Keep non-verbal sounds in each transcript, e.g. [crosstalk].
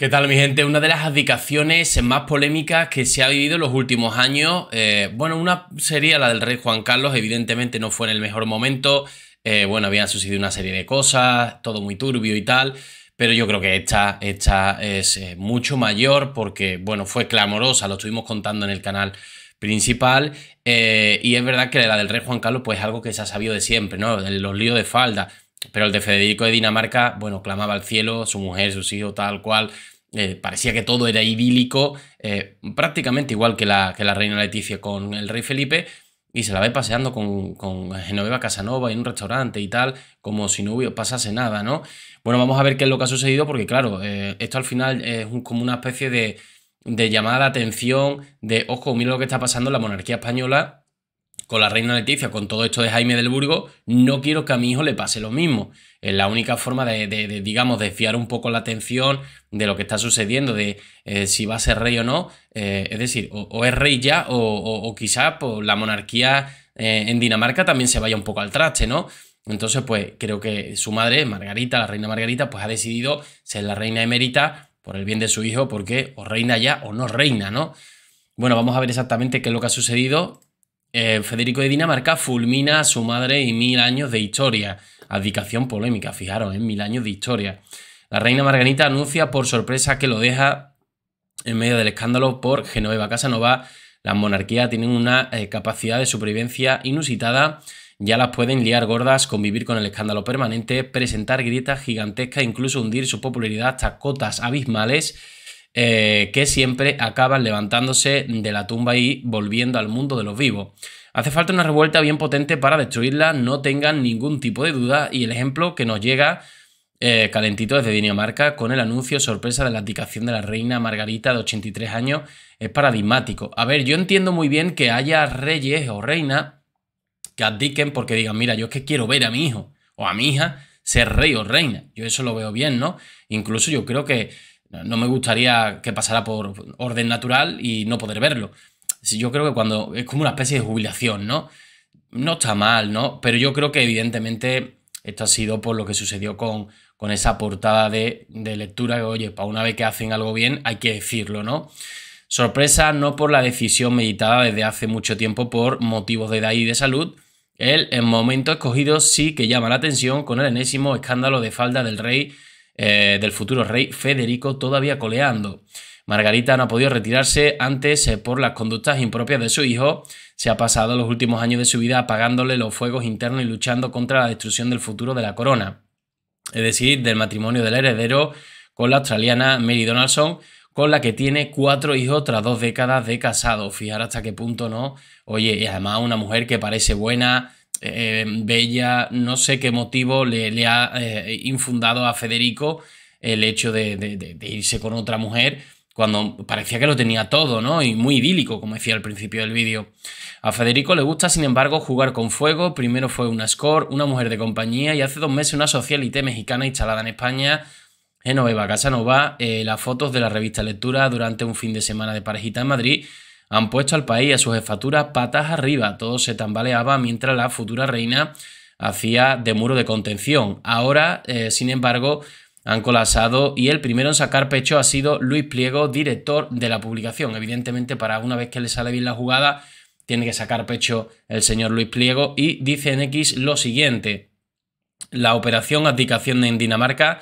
¿Qué tal mi gente? Una de las abdicaciones más polémicas que se ha vivido en los últimos años, eh, bueno, una sería la del rey Juan Carlos, evidentemente no fue en el mejor momento, eh, bueno, habían sucedido una serie de cosas, todo muy turbio y tal, pero yo creo que esta, esta es eh, mucho mayor porque, bueno, fue clamorosa, lo estuvimos contando en el canal principal y es verdad que la del rey Juan Carlos pues es algo que se ha sabido de siempre, ¿no? Los líos de falda pero el de Federico de Dinamarca, bueno, clamaba al cielo, su mujer, sus hijos, tal cual. Eh, parecía que todo era idílico, eh, prácticamente igual que la, que la reina Leticia con el rey Felipe, y se la ve paseando con, con, Genoveva Casanova en un restaurante y tal, como si no hubiera, pasase nada, ¿no? Bueno, vamos a ver qué es lo que ha sucedido, porque claro, eh, esto al final es como una especie de, llamada de atención, de, ojo, mira lo que está pasando en la monarquía española, con la reina Leticia, con todo esto de Jaime del Burgo, no quiero que a mi hijo le pase lo mismo. Es la única forma de, de, de digamos, desfiar un poco la atención de lo que está sucediendo, de eh, si va a ser rey o no. Eh, es decir, o, es rey ya, o, quizás quizá pues, la monarquía eh, en Dinamarca también se vaya un poco al traste, ¿no? Entonces, pues creo que su madre, Margarita, la reina Margarita, pues ha decidido ser la reina emérita por el bien de su hijo, porque o reina ya o no reina, ¿no? Bueno, vamos a ver exactamente qué es lo que ha sucedido eh, Federico de Dinamarca fulmina a su madre y mil años de historia. Abdicación polémica, fijaros, en ¿eh? mil años de historia. La reina Margarita anuncia por sorpresa que lo deja en medio del escándalo por Genoveva Casanova. Las monarquías tienen una eh, capacidad de supervivencia inusitada. Ya las pueden liar gordas, convivir con el escándalo permanente, presentar grietas gigantescas, incluso hundir su popularidad hasta cotas abismales eh, que siempre acaban levantándose de la tumba y volviendo al mundo de los vivos. Hace falta una revuelta bien potente para destruirla, no tengan ningún tipo de duda y el ejemplo que nos llega eh, calentito desde Dinamarca con el anuncio sorpresa de la abdicación de la reina Margarita de 83 años es paradigmático. A ver, yo entiendo muy bien que haya reyes o reinas que abdiquen porque digan, mira, yo es que quiero ver a mi hijo o a mi hija ser rey o reina. Yo eso lo veo bien, ¿no? Incluso yo creo que no me gustaría que pasara por orden natural y no poder verlo. Yo creo que cuando es como una especie de jubilación, ¿no? No está mal, ¿no? Pero yo creo que evidentemente esto ha sido por lo que sucedió con, con esa portada de, lectura que, oye, para una vez que hacen algo bien hay que decirlo, ¿no? Sorpresa no por la decisión meditada desde hace mucho tiempo por motivos de edad y de salud. El, en momento escogido sí que llama la atención con el enésimo escándalo de falda del rey eh, del futuro rey Federico todavía coleando. Margarita no ha podido retirarse antes eh, por las conductas impropias de su hijo. Se ha pasado los últimos años de su vida apagándole los fuegos internos y luchando contra la destrucción del futuro de la corona, es decir, del matrimonio del heredero con la australiana Mary Donaldson, con la que tiene cuatro hijos tras dos décadas de casado. Fijar hasta qué punto, ¿no? Oye, y además una mujer que parece buena, eh, Bella, no sé qué motivo le, ha eh, infundado a Federico el hecho de, irse con otra mujer cuando parecía que lo tenía todo, ¿no? Y muy idílico, como decía al principio del vídeo. A Federico le gusta, sin embargo, jugar con fuego. Primero fue una score, una mujer de compañía, y hace dos meses una socialité mexicana instalada en España, Genoveva Casanova, eh, las fotos de la revista Lectura durante un fin de semana de parejita en Madrid han puesto al país a su jefatura patas arriba. Todo se tambaleaba mientras la futura reina hacía de muro de contención. Ahora, eh, sin embargo, han colapsado y el primero en sacar pecho ha sido Luis Pliego, director de la publicación. Evidentemente, para una vez que le sale bien la jugada, tiene que sacar pecho el señor Luis Pliego y dice en X lo siguiente. La operación abdicación en Dinamarca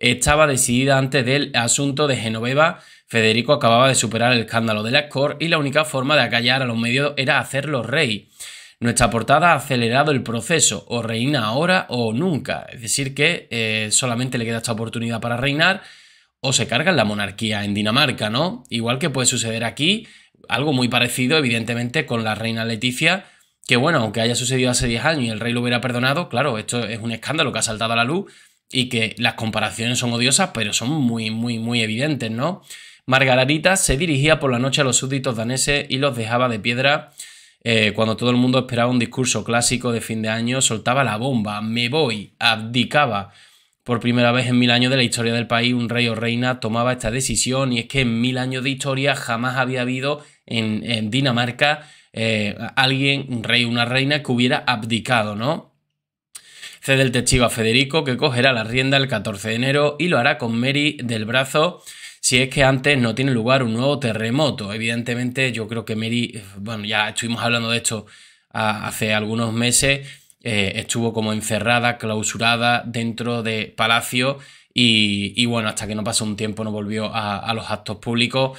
estaba decidida antes del asunto de Genoveva Federico acababa de superar el escándalo de la Cor y la única forma de acallar a los medios era hacerlo rey. Nuestra portada ha acelerado el proceso, o reina ahora o nunca. Es decir, que eh, solamente le queda esta oportunidad para reinar o se carga en la monarquía en Dinamarca, ¿no? Igual que puede suceder aquí, algo muy parecido, evidentemente, con la reina Leticia, que bueno, aunque haya sucedido hace 10 años y el rey lo hubiera perdonado, claro, esto es un escándalo que ha saltado a la luz y que las comparaciones son odiosas, pero son muy, muy, muy evidentes, ¿no? Margarita se dirigía por la noche a los súbditos daneses y los dejaba de piedra. Eh, cuando todo el mundo esperaba un discurso clásico de fin de año, soltaba la bomba, me voy, abdicaba. Por primera vez en mil años de la historia del país, un rey o reina tomaba esta decisión y es que en mil años de historia jamás había habido en, Dinamarca eh, alguien, un rey o una reina que hubiera abdicado, ¿no? Cede el testigo a Federico que cogerá la rienda el 14 de enero y lo hará con Mary del brazo si es que antes no tiene lugar un nuevo terremoto. Evidentemente, yo creo que Mary, bueno, ya estuvimos hablando de esto ah, hace algunos meses, eh, estuvo como encerrada, clausurada dentro de Palacio y, bueno, hasta que no pasó un tiempo no volvió a, los actos públicos.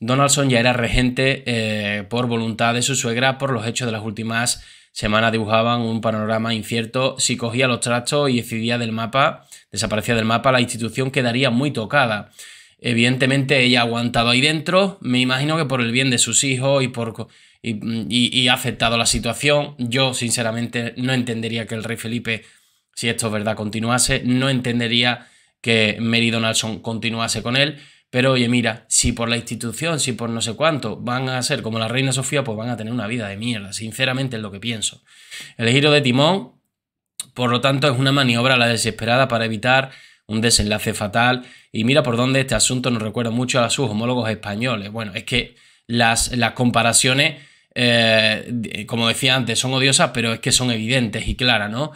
Donaldson ya era regente eh, por voluntad de su suegra, por los hechos de las últimas semanas dibujaban un panorama incierto. Si cogía los trastos y decidía del mapa, desaparecía del mapa, la institución quedaría muy tocada. Evidentemente ella ha aguantado ahí dentro, me imagino que por el bien de sus hijos y por... Mm, y, ha afectado la situación. Yo, sinceramente, no entendería que el rey Felipe, si esto es verdad, continuase. No entendería que Mary Donaldson continuase con él. Pero oye, mira, si por la institución, si por no sé cuánto, van a ser como la reina Sofía, pues van a tener una vida de mierda. Sinceramente es lo que pienso. El giro de timón, por lo tanto, es una maniobra a la desesperada para evitar un desenlace fatal. Y mira por dónde este asunto nos recuerda mucho a sus homólogos españoles. Bueno, es que las, las comparaciones, eh, como decía antes, son odiosas, pero es que son evidentes y claras, ¿no?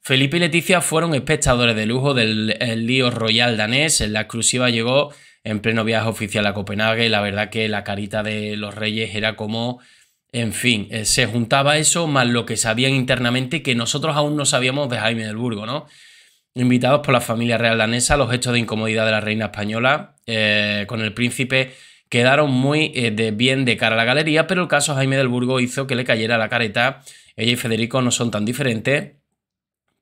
Felipe y Leticia fueron espectadores de lujo del lío royal danés. La exclusiva llegó en pleno viaje oficial a Copenhague la verdad que la carita de los reyes era como... En fin, eh, se juntaba eso más lo que sabían internamente que nosotros aún no sabíamos de Jaime del Burgo, ¿no? invitados por la familia real danesa, los hechos de incomodidad de la reina española eh, con el príncipe quedaron muy eh, de bien de cara a la galería, pero el caso Jaime del Burgo hizo que le cayera la careta. Ella y Federico no son tan diferentes.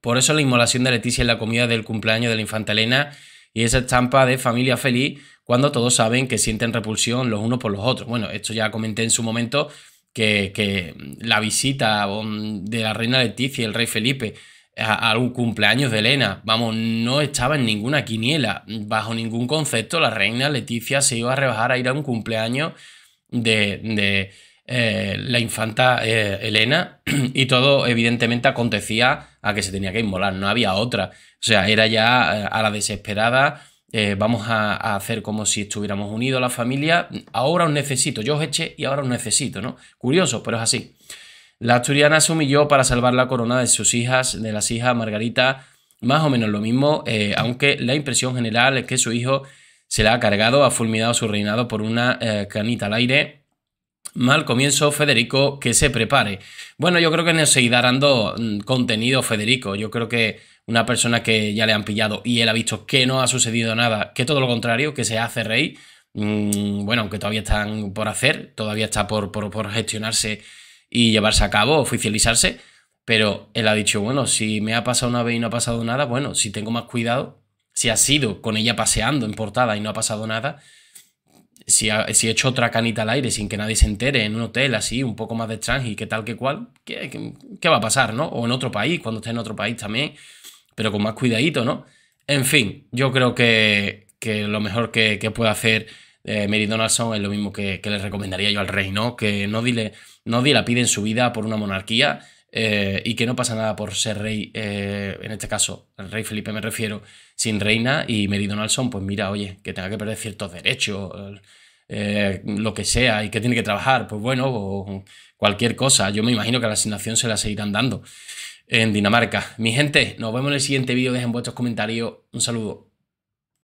Por eso la inmolación de Leticia en la comida del cumpleaños de la infanta Elena y esa estampa de familia feliz cuando todos saben que sienten repulsión los unos por los otros. Bueno, esto ya comenté en su momento que, que la visita um, de la reina Leticia y el rey Felipe a, un cumpleaños de Elena. Vamos, no estaba en ninguna quiniela. Bajo ningún concepto, la reina Leticia se iba a rebajar a ir a un cumpleaños de, eh, la infanta eh, Elena. [clears throat] Y todo, evidentemente, acontecía a que se tenía que inmolar. No había otra. O sea, era ya eh, a la desesperada. vamos a, hacer como si estuviéramos unidos a la familia. Ahora os necesito, yo os eché y ahora os necesito, ¿no? Curioso, pero es así. La asturiana se humilló para salvar la corona de sus hijas, de las hijas Margarita, más o menos lo mismo, eh, aunque la impresión general es que su hijo se la ha cargado, ha fulminado su reinado por una eh, canita al aire. Mal comienzo, Federico, que se prepare. Bueno, yo creo que nos seguirá dando mm, contenido Federico. Yo creo que una persona que ya le han pillado y él ha visto que no ha sucedido nada, que todo lo contrario, que se hace rey. Mm, bueno, aunque todavía están por hacer, todavía está por gestionarse y llevarse a cabo, oficializarse. Pero él ha dicho, bueno, si me ha pasado una vez y no ha pasado nada, bueno, si tengo más cuidado, si ha sido con ella paseando en portada y no ha pasado nada, si, si he hecho otra canita al aire sin que nadie se entere en un hotel así, un poco más de extranjero y qué tal que cual, ¿qué, va a pasar, no? O en otro país, cuando esté en otro país también, pero con más cuidadito, ¿no? En fin, yo creo que, lo mejor que, que puede hacer eh, Mary Donaldson es lo mismo que, le recomendaría yo al rey, ¿no? Que no dile, no pide en su vida por una monarquía eh, y que no pasa nada por ser rey, eh, en este caso, el rey Felipe me refiero, sin reina y Mary Donaldson, pues mira, oye, que tenga que perder ciertos derechos. lo que sea y que tiene que trabajar, pues bueno, cualquier cosa. Yo me imagino que la asignación se la seguirán dando en Dinamarca. Mi gente, nos vemos en el siguiente vídeo. Dejen vuestros comentarios. Un saludo.